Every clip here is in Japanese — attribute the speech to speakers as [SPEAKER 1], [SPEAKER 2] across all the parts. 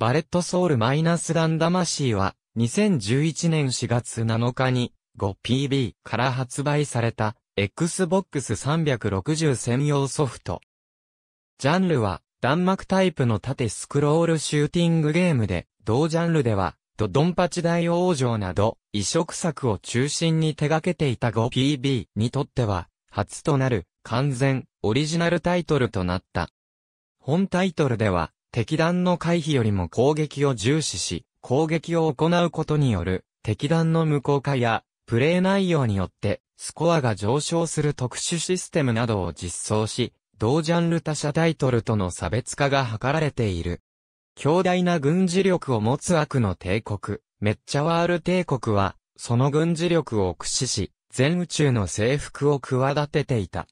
[SPEAKER 1] バレットソウルマイナスダン魂は、2011年4月7日に 5PB から発売された Xbox 360専用ソフト。ジャンルは弾幕タイプの縦スクロールシューティングゲームで、同ジャンルではドドンパチ大王城など移植作を中心に手掛けていた 5PB にとっては初となる完全オリジナルタイトルとなった。本タイトルでは敵弾の回避よりも攻撃を重視し、攻撃を行うことによる敵弾の無効化やプレイ内容によってスコアが上昇する特殊システムなどを実装し、同ジャンル他社タイトルとの差別化が図られている。強大な軍事力を持つ悪の帝国、メッチャワール帝国は、その軍事力を駆使し、全宇宙の征服を企てていた。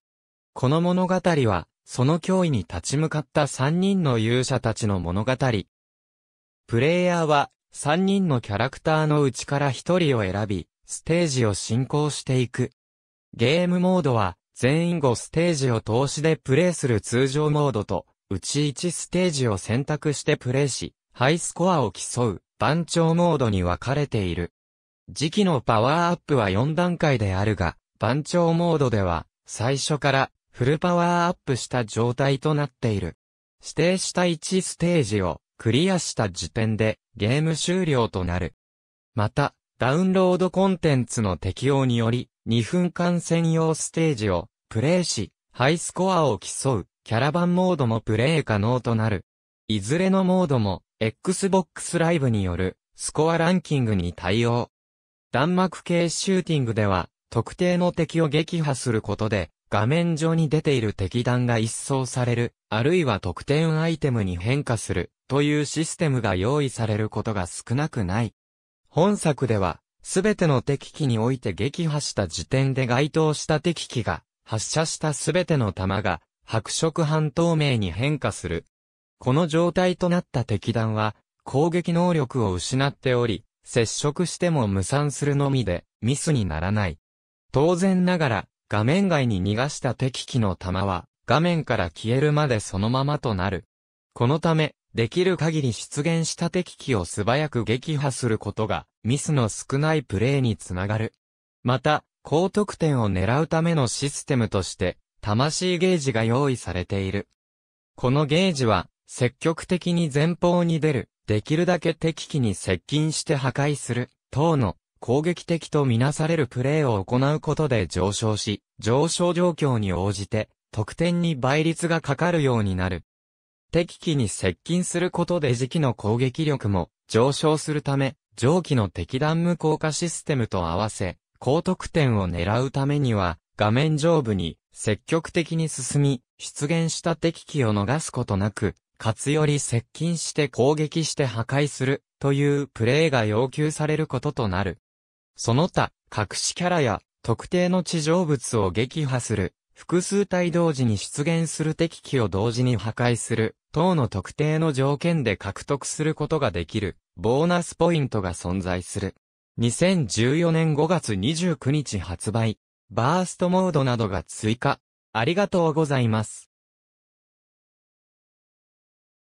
[SPEAKER 1] この物語は、その脅威に立ち向かった3人の勇者たちの物語。プレイヤーは3人のキャラクターのうちから1人を選び、ステージを進行していく。ゲームモードは全員5ステージを通しでプレイする通常モードと、うち1ステージを選択してプレイし、ハイスコアを競う番長モードに分かれている。時期のパワーアップは4段階であるが、番長モードでは、最初からフルパワーアップした状態となっている。指定した1ステージをクリアした時点でゲーム終了となる。また、ダウンロードコンテンツの適用により、2分間専用ステージをプレイし、ハイスコアを競うキャラバンモードもプレイ可能となる。いずれのモードも Xbox Live によるスコアランキングに対応。弾幕系シューティングでは特定の敵を撃破することで画面上に出ている敵弾が一掃される、あるいは得点アイテムに変化する、というシステムが用意されることが少なくない。本作では、すべての敵機において撃破した時点で該当した敵機が、発射したすべての弾が、白色半透明に変化する。この状態となった敵弾は、攻撃能力を失っており、接触しても無産するのみで、ミスにならない。当然ながら、画面外に逃がした敵機の弾は、画面から消えるまでそのままとなる。このため、できる限り出現した敵機を素早く撃破することが、ミスの少ないプレイにつながる。また、高得点を狙うためのシステムとして、魂ゲージが用意されている。このゲージは、積極的に前方に出る、できるだけ敵機に接近して破壊する、等の攻撃的とみなされるプレーを行うことで上昇し、上昇状況に応じて、得点に倍率がかかるようになる。敵機に接近することで時期の攻撃力も上昇するため、上記の敵弾無効化システムと合わせ、高得点を狙うためには、画面上部に積極的に進み、出現した敵機を逃すことなく、かつより接近して攻撃して破壊するというプレーが要求されることとなる。その他、隠しキャラや特定の地上物を撃破する、複数体同時に出現する敵機を同時に破壊する、等の特定の条件で獲得することができる、ボーナスポイントが存在する。2014年5月29日発売、バーストモードなどが追加。ありがとうございます。